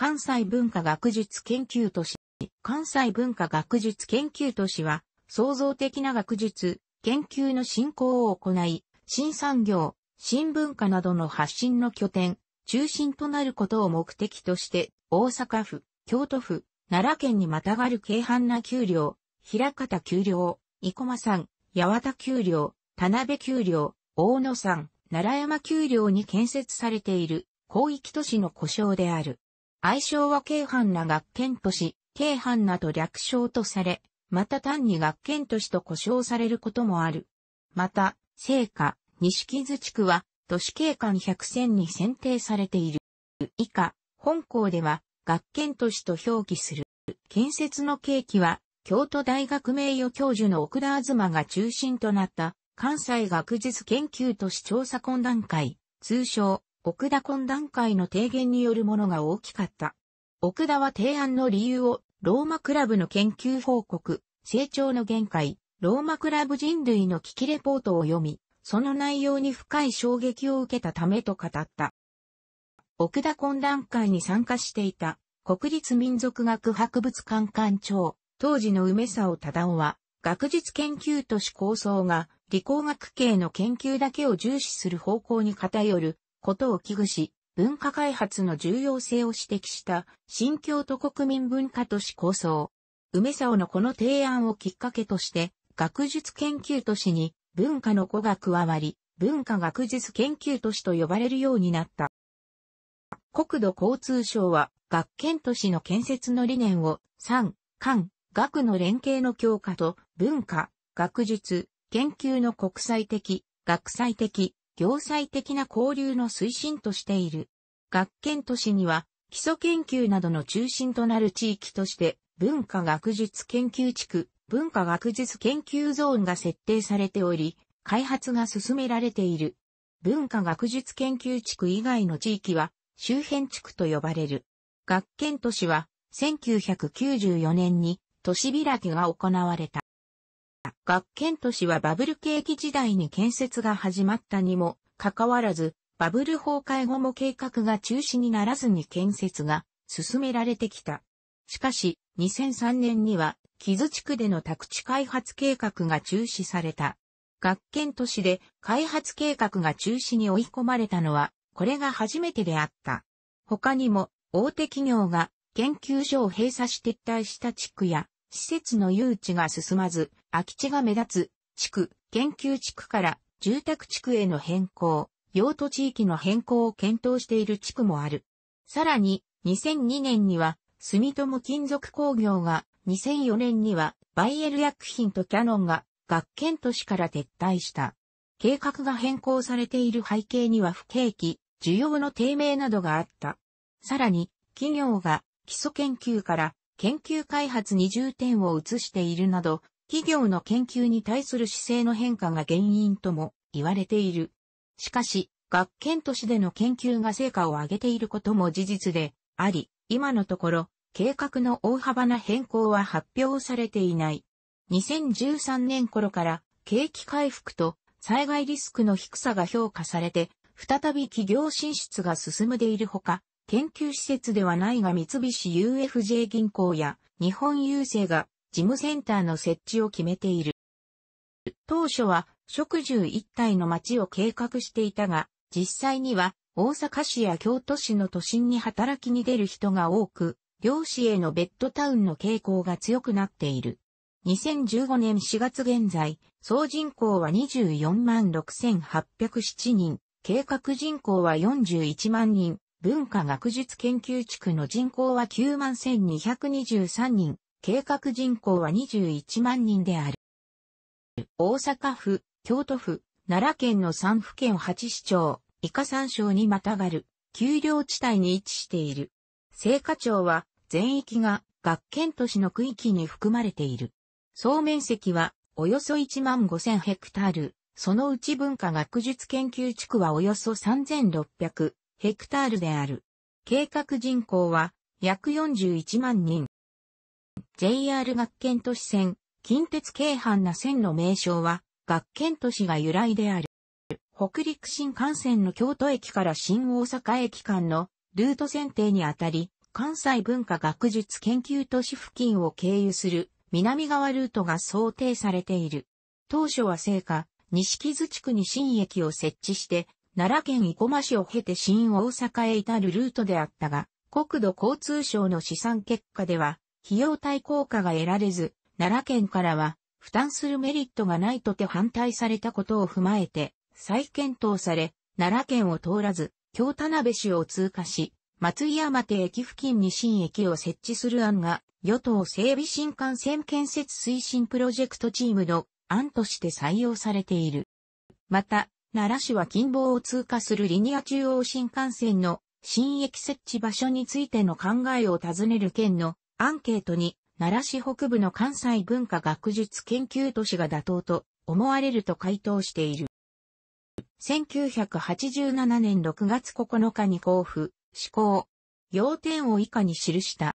関西文化学術研究都市。関西文化学術研究都市は、創造的な学術、研究の振興を行い、新産業、新文化などの発信の拠点、中心となることを目的として、大阪府、京都府、奈良県にまたがる軽阪な丘陵、平方丘陵、生駒山、八幡丘陵、田辺丘陵、大野山、奈良山丘陵に建設されている広域都市の故障である。愛称は京阪な学研都市、京阪なと略称とされ、また単に学研都市と呼称されることもある。また、聖火、西木津地区は、都市景観百選に選定されている。以下、本校では、学研都市と表記する。建設の契機は、京都大学名誉教授の奥田東が中心となった、関西学術研究都市調査懇談会、通称、奥田懇談会の提言によるものが大きかった。奥田は提案の理由を、ローマクラブの研究報告、成長の限界、ローマクラブ人類の危機レポートを読み、その内容に深い衝撃を受けたためと語った。奥田懇談会に参加していた国立民族学博物館館長、当時の梅沢忠夫は、学術研究都市構想が理工学系の研究だけを重視する方向に偏ることを危惧し、文化開発の重要性を指摘した新京都国民文化都市構想。梅沢のこの提案をきっかけとして、学術研究都市に文化の子が加わり、文化学術研究都市と呼ばれるようになった。国土交通省は、学研都市の建設の理念を、産、官、学の連携の強化と、文化、学術、研究の国際的、学際的、行政的な交流の推進としている。学研都市には、基礎研究などの中心となる地域として、文化学術研究地区、文化学術研究ゾーンが設定されており、開発が進められている。文化学術研究地区以外の地域は、周辺地区と呼ばれる。学研都市は、1994年に都市開きが行われた。学研都市はバブル景気時代に建設が始まったにもかかわらず、バブル崩壊後も計画が中止にならずに建設が進められてきた。しかし、2003年には、木津地区での宅地開発計画が中止された。学研都市で開発計画が中止に追い込まれたのは、これが初めてであった。他にも、大手企業が研究所を閉鎖し撤退した地区や、施設の誘致が進まず、空き地が目立つ、地区、研究地区から住宅地区への変更、用途地域の変更を検討している地区もある。さらに、2002年には、住友金属工業が、2004年には、バイエル薬品とキャノンが、学研都市から撤退した。計画が変更されている背景には不景気、需要の低迷などがあった。さらに、企業が基礎研究から研究開発に重点を移しているなど、企業の研究に対する姿勢の変化が原因とも言われている。しかし、学研都市での研究が成果を上げていることも事実であり、今のところ、計画の大幅な変更は発表されていない。2013年頃から景気回復と災害リスクの低さが評価されて、再び企業進出が進んでいるほか、研究施設ではないが三菱 UFJ 銀行や日本郵政が事務センターの設置を決めている。当初は食住一体の街を計画していたが、実際には大阪市や京都市の都心に働きに出る人が多く、漁師へのベッドタウンの傾向が強くなっている。2015年4月現在、総人口は24万6807人、計画人口は41万人、文化学術研究地区の人口は9万1223人、計画人口は21万人である。大阪府、京都府、奈良県の3府県8市町、以下山省にまたがる、丘陵地帯に位置している。聖火町は、全域が、学研都市の区域に含まれている。総面積は、およそ1万5000ヘクタール、そのうち文化学術研究地区はおよそ3600ヘクタールである。計画人口は約41万人。JR 学研都市線、近鉄京阪な線の名称は学研都市が由来である。北陸新幹線の京都駅から新大阪駅間のルート選定にあたり、関西文化学術研究都市付近を経由する南側ルートが想定されている。当初は聖火、西木津地区に新駅を設置して、奈良県生駒市を経て新大阪へ至るルートであったが、国土交通省の試算結果では、費用対効果が得られず、奈良県からは、負担するメリットがないとて反対されたことを踏まえて、再検討され、奈良県を通らず、京田辺市を通過し、松井山手駅付近に新駅を設置する案が、与党整備新幹線建設推進プロジェクトチームの案として採用されている。また、奈良市は近傍を通過するリニア中央新幹線の新駅設置場所についての考えを尋ねる県のアンケートに、奈良市北部の関西文化学術研究都市が妥当と思われると回答している。1987年6月9日に交付、施行、要点を以下に記した。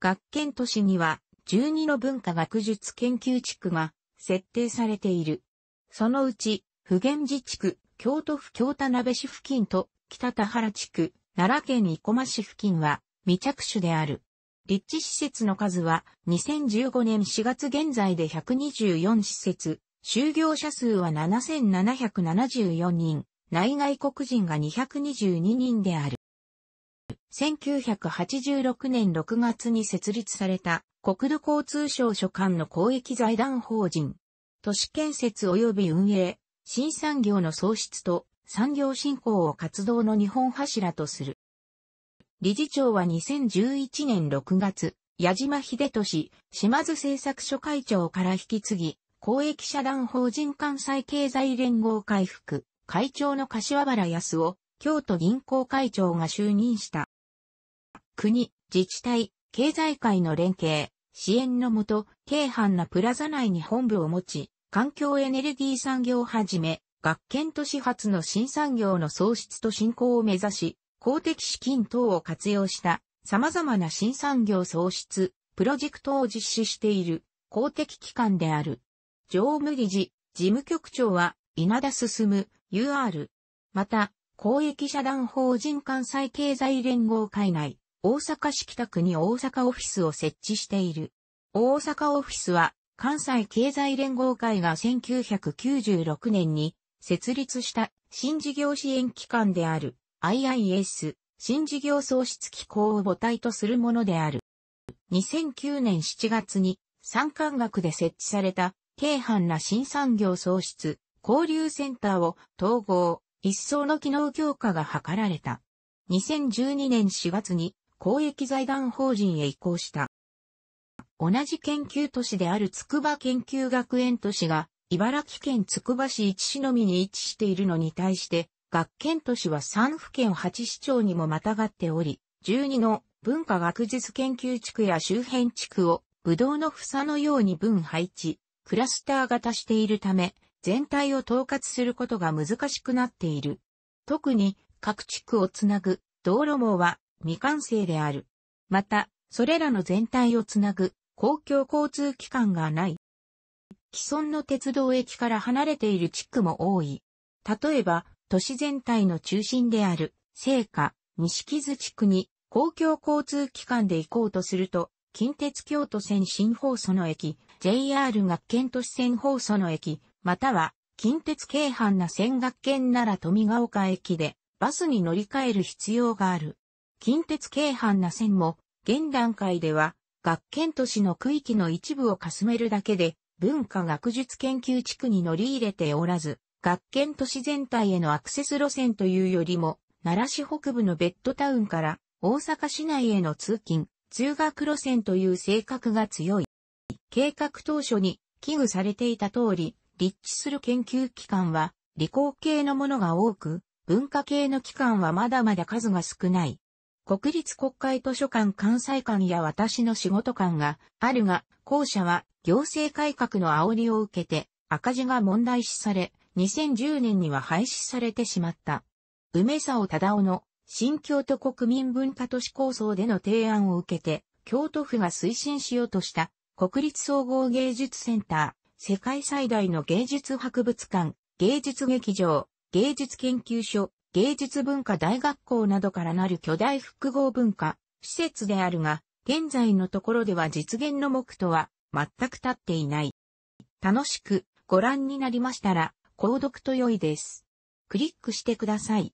学研都市には12の文化学術研究地区が設定されている。そのうち普賢寺地区、京都府京田鍋市付近と北田原地区、奈良県生駒市付近は未着手である。立地施設の数は2015年4月現在で124施設、就業者数は7774人、内外国人が222人である。1986年6月に設立された国土交通省所管の公益財団法人、都市建設及び運営、新産業の創出と産業振興を活動の日本柱とする。理事長は2011年6月、矢島秀俊、島津製作所会長から引き継ぎ、公益社団法人関西経済連合回復、会長の柏原康夫、京都銀行会長が就任した。国、自治体、経済界の連携、支援のもと、京阪なプラザ内に本部を持ち、環境エネルギー産業をはじめ、学研都市発の新産業の創出と振興を目指し、公的資金等を活用した様々な新産業創出、プロジェクトを実施している公的機関である。常務理事、事務局長は稲田進、UR。また、公益社団法人関西経済連合会内、大阪市北区に大阪オフィスを設置している。大阪オフィスは関西経済連合会が1996年に設立した新事業支援機関である IIS 新事業創出機構を母体とするものである。2009年7月に参観学で設置された京阪な新産業創出交流センターを統合、一層の機能強化が図られた。2012年4月に公益財団法人へ移行した。同じ研究都市である筑波研究学園都市が、茨城県筑波市一市のみに位置しているのに対して、学研都市は三府県八市町にもまたがっており、12の文化学術研究地区や周辺地区を、ぶどうの房のように分配置、クラスター型しているため、全体を統括することが難しくなっている。特に、各地区をつなぐ道路網は未完成である。また、それらの全体をつなぐ公共交通機関がない。既存の鉄道駅から離れている地区も多い。例えば、都市全体の中心である、聖火、西木津地区に公共交通機関で行こうとすると、近鉄京都線新放送の駅、JR 学研都市線放送の駅、または近鉄京阪な線学研なら富ヶ丘駅でバスに乗り換える必要がある。近鉄京阪な線も現段階では学研都市の区域の一部をかすめるだけで、文化学術研究地区に乗り入れておらず、学研都市全体へのアクセス路線というよりも、奈良市北部のベッドタウンから大阪市内への通勤、通学路線という性格が強い。計画当初に危惧されていた通り、立地する研究機関は理工系のものが多く、文化系の機関はまだまだ数が少ない。国立国会図書館関西館や私の仕事館があるが、校舎は行政改革の煽りを受けて赤字が問題視され、2010年には廃止されてしまった。梅沢忠夫の新京都国民文化都市構想での提案を受けて、京都府が推進しようとした国立総合芸術センター、世界最大の芸術博物館、芸術劇場、芸術研究所、芸術文化大学校などからなる巨大複合文化施設であるが、現在のところでは実現の目途は全く立っていない。楽しくご覧になりましたら、購読と良いです。クリックしてください。